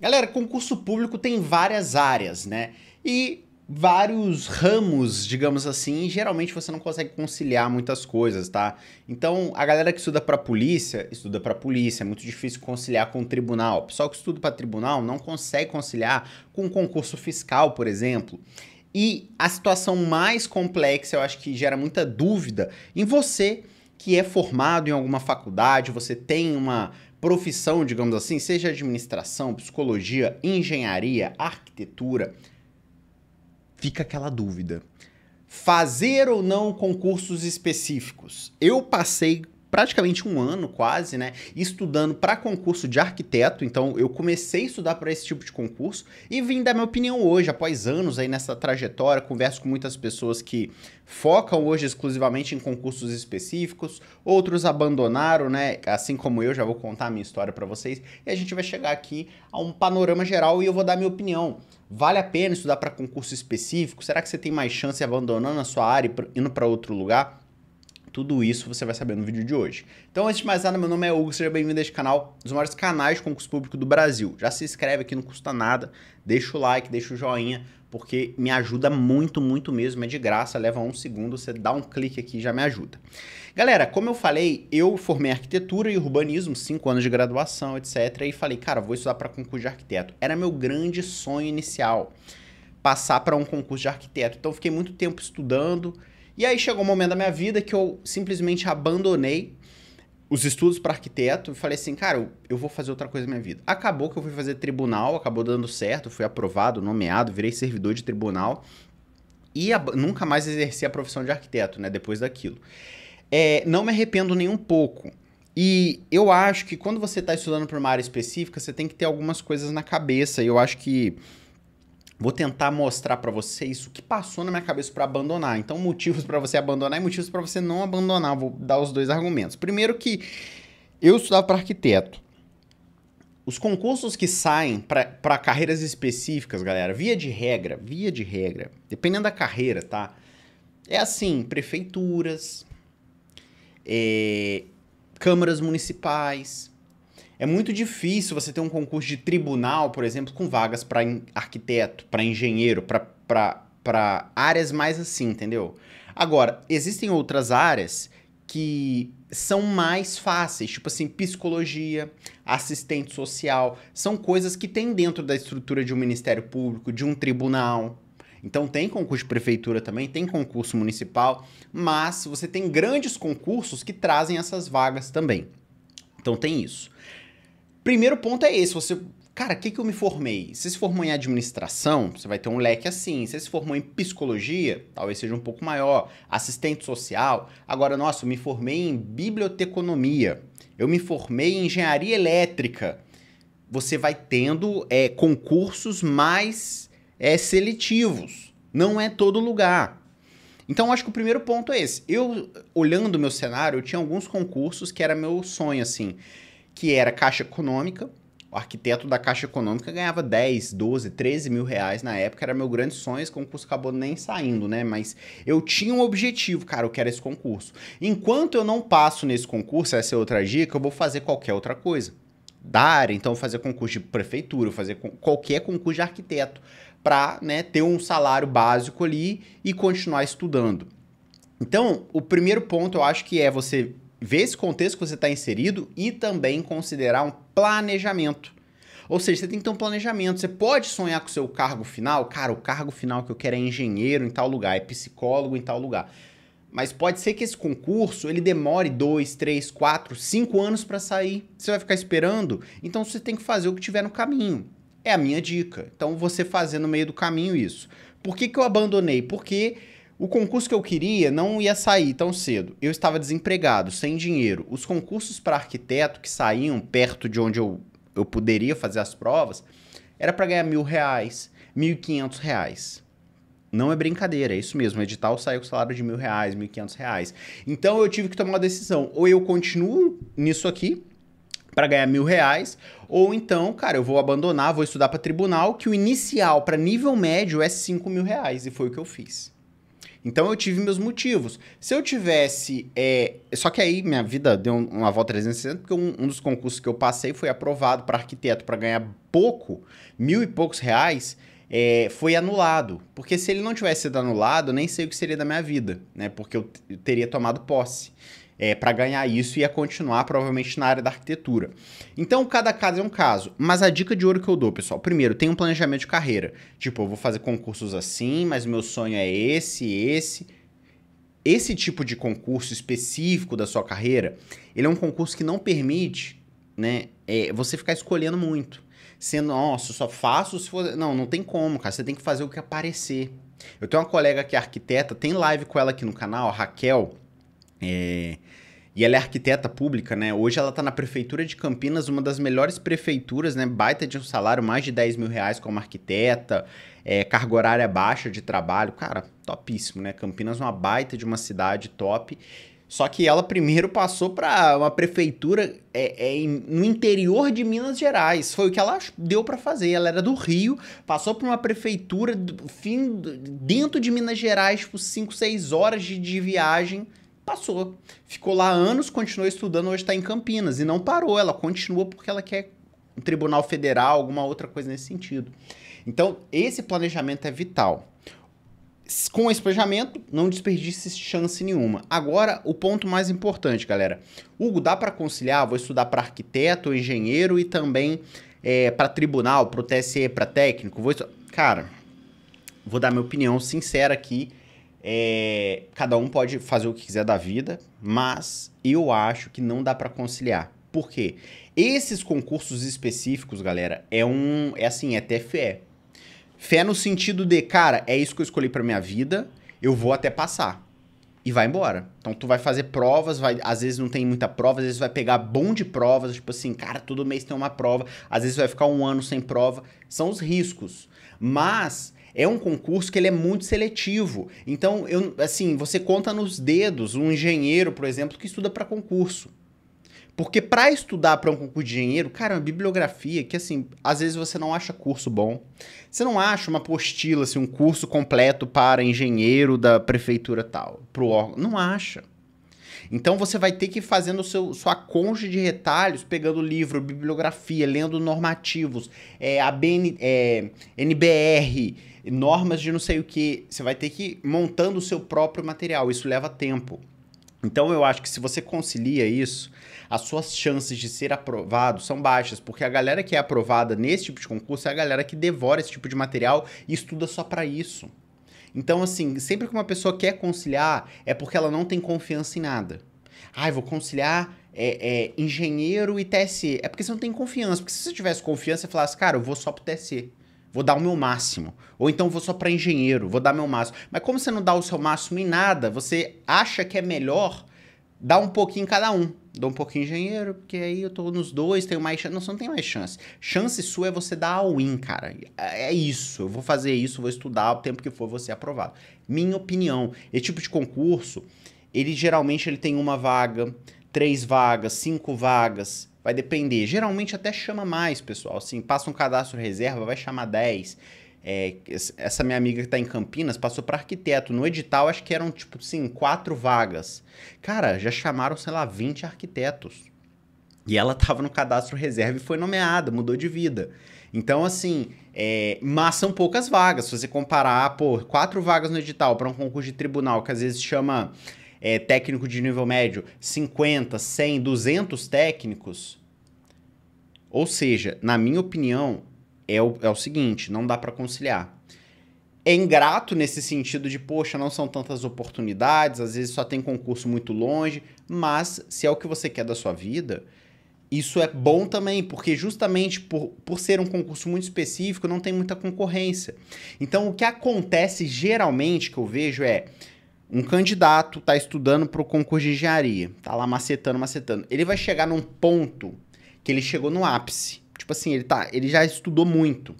Galera, concurso público tem várias áreas, né? E vários ramos, digamos assim, e geralmente você não consegue conciliar muitas coisas, tá? Então, a galera que estuda para polícia, estuda para polícia, é muito difícil conciliar com o tribunal. O pessoal que estuda para tribunal não consegue conciliar com o concurso fiscal, por exemplo. E a situação mais complexa, eu acho que gera muita dúvida em você que é formado em alguma faculdade, você tem uma profissão, digamos assim, seja administração, psicologia, engenharia, arquitetura, fica aquela dúvida. Fazer ou não concursos específicos? Eu passei praticamente um ano quase, né, estudando para concurso de arquiteto. Então eu comecei a estudar para esse tipo de concurso e vim dar minha opinião hoje, após anos aí nessa trajetória, converso com muitas pessoas que focam hoje exclusivamente em concursos específicos, outros abandonaram, né, assim como eu, já vou contar a minha história para vocês, e a gente vai chegar aqui a um panorama geral e eu vou dar minha opinião. Vale a pena estudar para concurso específico? Será que você tem mais chance abandonando a sua área e indo para outro lugar? Tudo isso você vai saber no vídeo de hoje. Então, antes de mais nada, meu nome é Hugo, seja bem-vindo a este canal, um dos maiores canais de concurso público do Brasil. Já se inscreve aqui, não custa nada, deixa o like, deixa o joinha, porque me ajuda muito, muito mesmo, é de graça, leva um segundo, você dá um clique aqui e já me ajuda. Galera, como eu falei, eu formei arquitetura e urbanismo, 5 anos de graduação, etc. E falei, cara, vou estudar para concurso de arquiteto. Era meu grande sonho inicial, passar para um concurso de arquiteto. Então, fiquei muito tempo estudando, e aí chegou um momento da minha vida que eu simplesmente abandonei os estudos para arquiteto e falei assim, cara, eu vou fazer outra coisa na minha vida. Acabou que eu fui fazer tribunal, acabou dando certo, fui aprovado, nomeado, virei servidor de tribunal e nunca mais exerci a profissão de arquiteto, né, depois daquilo. É, não me arrependo nem um pouco. E eu acho que quando você está estudando para uma área específica, você tem que ter algumas coisas na cabeça. E eu acho que Vou tentar mostrar para vocês o que passou na minha cabeça para abandonar. Então, motivos para você abandonar e motivos para você não abandonar. Vou dar os dois argumentos. Primeiro que eu estudava para arquiteto. Os concursos que saem para carreiras específicas, galera, via de regra, via de regra, dependendo da carreira, tá? É assim, prefeituras, é, câmaras municipais, é muito difícil você ter um concurso de tribunal, por exemplo, com vagas para arquiteto, para engenheiro, para áreas mais assim, entendeu? Agora, existem outras áreas que são mais fáceis, tipo assim, psicologia, assistente social, são coisas que tem dentro da estrutura de um ministério público, de um tribunal. Então tem concurso de prefeitura também, tem concurso municipal, mas você tem grandes concursos que trazem essas vagas também. Então tem isso. Primeiro ponto é esse, você cara, o que, que eu me formei? Se se formou em administração, você vai ter um leque assim. Se se formou em psicologia, talvez seja um pouco maior. Assistente social. Agora, nossa, eu me formei em biblioteconomia. Eu me formei em engenharia elétrica. Você vai tendo é, concursos mais é, seletivos. Não é todo lugar. Então, acho que o primeiro ponto é esse. Eu, olhando o meu cenário, eu tinha alguns concursos que era meu sonho, assim que era Caixa Econômica. O arquiteto da Caixa Econômica ganhava 10, 12, 13 mil reais na época. Era meu grande sonho, esse concurso acabou nem saindo, né? Mas eu tinha um objetivo, cara, eu quero esse concurso. Enquanto eu não passo nesse concurso, essa é outra dica, eu vou fazer qualquer outra coisa. Da área, então fazer concurso de prefeitura, fazer qualquer concurso de arquiteto, para né, ter um salário básico ali e continuar estudando. Então, o primeiro ponto eu acho que é você ver esse contexto que você está inserido e também considerar um planejamento. Ou seja, você tem que ter um planejamento. Você pode sonhar com o seu cargo final? Cara, o cargo final que eu quero é engenheiro em tal lugar, é psicólogo em tal lugar. Mas pode ser que esse concurso ele demore dois, três, quatro, cinco anos para sair. Você vai ficar esperando? Então você tem que fazer o que tiver no caminho. É a minha dica. Então você fazer no meio do caminho isso. Por que, que eu abandonei? Porque o concurso que eu queria não ia sair tão cedo. Eu estava desempregado, sem dinheiro. Os concursos para arquiteto que saíam perto de onde eu, eu poderia fazer as provas era para ganhar mil reais, mil e quinhentos reais. Não é brincadeira, é isso mesmo. O edital saiu com salário de mil reais, mil e quinhentos reais. Então eu tive que tomar uma decisão. Ou eu continuo nisso aqui para ganhar mil reais, ou então, cara, eu vou abandonar, vou estudar para tribunal, que o inicial para nível médio é cinco mil reais. E foi o que eu fiz. Então eu tive meus motivos. Se eu tivesse. É... Só que aí minha vida deu uma volta 360, porque um, um dos concursos que eu passei foi aprovado para arquiteto para ganhar pouco, mil e poucos reais. É, foi anulado. Porque se ele não tivesse sido anulado, nem sei o que seria da minha vida, né? Porque eu, eu teria tomado posse é, para ganhar isso e ia continuar provavelmente na área da arquitetura. Então, cada caso é um caso, mas a dica de ouro que eu dou, pessoal, primeiro, tem um planejamento de carreira. Tipo, eu vou fazer concursos assim, mas meu sonho é esse, esse. Esse tipo de concurso específico da sua carreira, ele é um concurso que não permite né, é, você ficar escolhendo muito. Sendo, nossa, só faço se for. Não, não tem como, cara. Você tem que fazer o que aparecer. Eu tenho uma colega que é arquiteta, tem live com ela aqui no canal, Raquel. É, e ela é arquiteta pública, né? Hoje ela está na prefeitura de Campinas, uma das melhores prefeituras, né? Baita de um salário, mais de 10 mil reais como arquiteta, é, carga horária baixa de trabalho. Cara, topíssimo, né? Campinas é uma baita de uma cidade top. Só que ela primeiro passou para uma prefeitura é, é, no interior de Minas Gerais. Foi o que ela deu para fazer. Ela era do Rio, passou para uma prefeitura do, fim, dentro de Minas Gerais, tipo 5, 6 horas de, de viagem passou. Ficou lá anos, continuou estudando, hoje está em Campinas. E não parou, ela continua porque ela quer um tribunal federal, alguma outra coisa nesse sentido. Então, esse planejamento é vital. Com esse planejamento, não desperdice chance nenhuma. Agora, o ponto mais importante, galera. Hugo, dá para conciliar? Vou estudar para arquiteto, engenheiro e também é, para tribunal, para o TSE, para técnico? Vou... Cara, vou dar minha opinião sincera aqui é, cada um pode fazer o que quiser da vida, mas eu acho que não dá para conciliar. Por quê? Esses concursos específicos, galera, é um. É assim, é até fé. Fé no sentido de, cara, é isso que eu escolhi pra minha vida, eu vou até passar. E vai embora. Então tu vai fazer provas, vai, às vezes não tem muita prova, às vezes vai pegar bom de provas, tipo assim, cara, todo mês tem uma prova, às vezes vai ficar um ano sem prova. São os riscos. Mas é um concurso que ele é muito seletivo. Então, eu, assim, você conta nos dedos um engenheiro, por exemplo, que estuda para concurso. Porque para estudar para um concurso de engenheiro, cara, é uma bibliografia que, assim, às vezes você não acha curso bom. Você não acha uma apostila, assim, um curso completo para engenheiro da prefeitura tal, para o órgão. Não acha. Então você vai ter que ir fazendo seu, sua concha de retalhos, pegando livro, bibliografia, lendo normativos, é, ABN, é, NBR, normas de não sei o que. Você vai ter que ir montando o seu próprio material. Isso leva tempo. Então eu acho que se você concilia isso, as suas chances de ser aprovado são baixas, porque a galera que é aprovada nesse tipo de concurso é a galera que devora esse tipo de material e estuda só para isso. Então, assim, sempre que uma pessoa quer conciliar, é porque ela não tem confiança em nada. Ai, ah, vou conciliar é, é, engenheiro e TSE. É porque você não tem confiança. Porque se você tivesse confiança, você falasse, cara, eu vou só pro TSE vou dar o meu máximo. Ou então vou só para engenheiro, vou dar meu máximo. Mas como você não dá o seu máximo em nada, você acha que é melhor dá um pouquinho cada um. Dou um pouquinho engenheiro, porque aí eu tô nos dois, tenho mais chance. Não, você não tem mais chance. Chance sua é você dar all-in, cara. É, é isso. Eu vou fazer isso, vou estudar o tempo que for você aprovado. Minha opinião. Esse tipo de concurso, ele geralmente ele tem uma vaga, três vagas, cinco vagas. Vai depender. Geralmente até chama mais, pessoal. Assim, passa um cadastro reserva, vai chamar dez é, essa minha amiga que está em Campinas passou para arquiteto. No edital, acho que eram, tipo assim, quatro vagas. Cara, já chamaram, sei lá, 20 arquitetos. E ela estava no cadastro reserva e foi nomeada, mudou de vida. Então, assim, é, mas são poucas vagas. Se você comparar, pô, quatro vagas no edital para um concurso de tribunal, que às vezes chama é, técnico de nível médio, 50, 100, 200 técnicos. Ou seja, na minha opinião, é o, é o seguinte: não dá para conciliar. É ingrato nesse sentido de, poxa, não são tantas oportunidades, às vezes só tem concurso muito longe, mas se é o que você quer da sua vida, isso é bom também, porque justamente por, por ser um concurso muito específico, não tem muita concorrência. Então, o que acontece geralmente que eu vejo é um candidato está estudando para o concurso de engenharia, está lá macetando, macetando. Ele vai chegar num ponto que ele chegou no ápice. Tipo assim, ele tá, ele já estudou muito.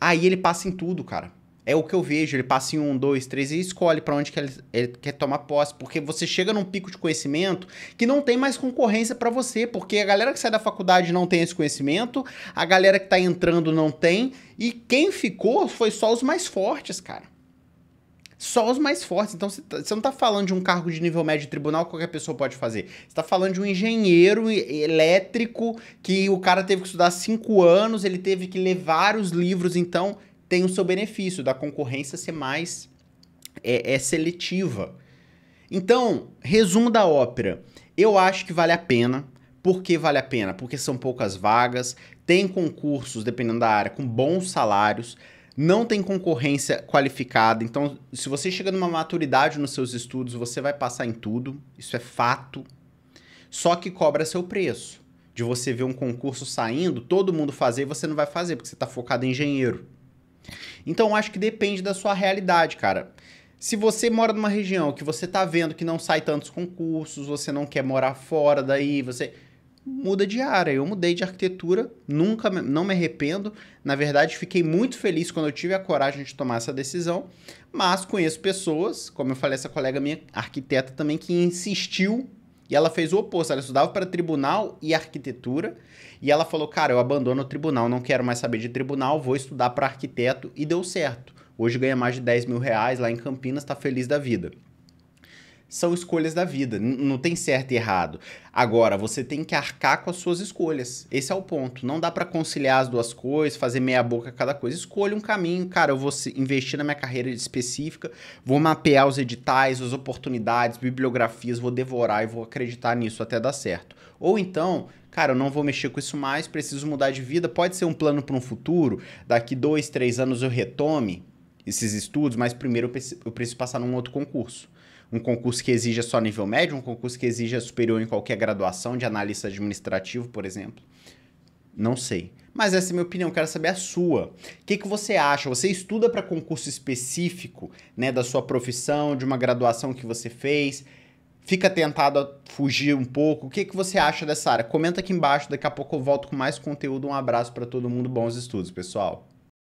Aí ele passa em tudo, cara. É o que eu vejo, ele passa em um, dois, três e escolhe para onde que ele, ele, quer tomar posse, porque você chega num pico de conhecimento que não tem mais concorrência para você, porque a galera que sai da faculdade não tem esse conhecimento, a galera que tá entrando não tem, e quem ficou foi só os mais fortes, cara só os mais fortes. Então você, tá, não está falando de um cargo de nível médio de tribunal que qualquer pessoa pode fazer. Você está falando de um engenheiro elétrico que o cara teve que estudar cinco anos, ele teve que ler vários livros. Então tem o seu benefício da concorrência ser mais é, é seletiva. Então, resumo da ópera. Eu acho que vale a pena. Por que vale a pena? Porque são poucas vagas, tem concursos, dependendo da área, com bons salários não tem concorrência qualificada. Então, se você chega numa maturidade nos seus estudos, você vai passar em tudo, isso é fato. Só que cobra seu preço. De você ver um concurso saindo, todo mundo fazer e você não vai fazer, porque você está focado em engenheiro. Então, acho que depende da sua realidade, cara. Se você mora numa região que você está vendo que não sai tantos concursos, você não quer morar fora daí, você muda de área. Eu mudei de arquitetura, nunca não me arrependo. Na verdade, fiquei muito feliz quando eu tive a coragem de tomar essa decisão, mas conheço pessoas, como eu falei essa colega minha arquiteta também que insistiu e ela fez o oposto, ela estudava para tribunal e arquitetura, e ela falou: "Cara, eu abandono o tribunal, não quero mais saber de tribunal, vou estudar para arquiteto" e deu certo. Hoje ganha mais de 10 mil reais lá em Campinas, está feliz da vida são escolhas da vida, não tem certo e errado. Agora, você tem que arcar com as suas escolhas. Esse é o ponto. Não dá para conciliar as duas coisas, fazer meia boca cada coisa. Escolha um caminho, cara, eu vou investir na minha carreira específica, vou mapear os editais, as oportunidades, bibliografias, vou devorar e vou acreditar nisso até dar certo. Ou então, cara, eu não vou mexer com isso mais, preciso mudar de vida. Pode ser um plano para um futuro, daqui dois, três anos eu retome esses estudos, mas primeiro eu preciso passar num outro concurso um concurso que exija só nível médio, um concurso que exija superior em qualquer graduação de analista administrativo, por exemplo? Não sei. Mas essa é a minha opinião, quero saber a sua. O que, que você acha? Você estuda para concurso específico, né, da sua profissão, de uma graduação que você fez? Fica tentado a fugir um pouco? O que, que você acha dessa área? Comenta aqui embaixo, daqui a pouco eu volto com mais conteúdo. Um abraço para todo mundo, bons estudos, pessoal.